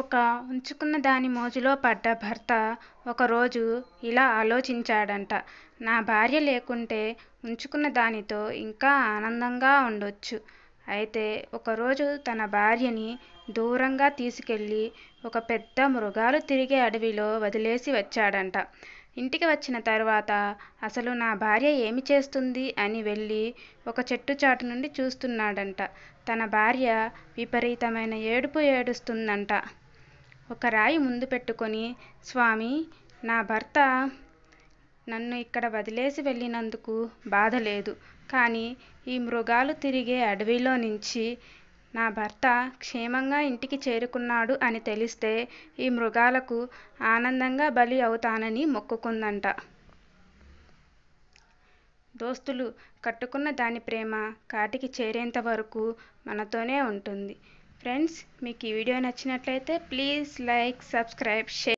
ఒక ఉంచుకున్న దాని మోజులో పడ్డ భర్త ఒకరోజు ఇలా ఆలోచించాడంట నా భార్య లేకుంటే ఉంచుకున్న దానితో ఇంకా ఆనందంగా ఉండొచ్చు అయితే ఒకరోజు తన భార్యని దూరంగా తీసుకెళ్ళి ఒక పెద్ద మృగాలు తిరిగే అడవిలో వదిలేసి వచ్చాడంట ఇంటికి వచ్చిన తర్వాత అసలు నా భార్య ఏమి చేస్తుంది అని వెళ్ళి ఒక చెట్టు చాటు నుండి చూస్తున్నాడంట తన భార్య విపరీతమైన ఏడుపు ఏడుస్తుందంట ఒక రాయి ముందు పెట్టుకొని స్వామి నా భర్త నన్ను ఇక్కడ వదిలేసి వెళ్ళినందుకు బాధ లేదు కానీ ఈ మృగాలు తిరిగే అడవిలో నుంచి నా భర్త క్షేమంగా ఇంటికి చేరుకున్నాడు అని తెలిస్తే ఈ మృగాలకు ఆనందంగా బలి అవుతానని మొక్కుకుందంట దోస్తులు కట్టుకున్న దాని ప్రేమ కాటికి చేరేంత వరకు మనతోనే ఉంటుంది ఫ్రెండ్స్ మీకు ఈ వీడియో నచ్చినట్లయితే ప్లీజ్ లైక్ సబ్స్క్రైబ్ షేర్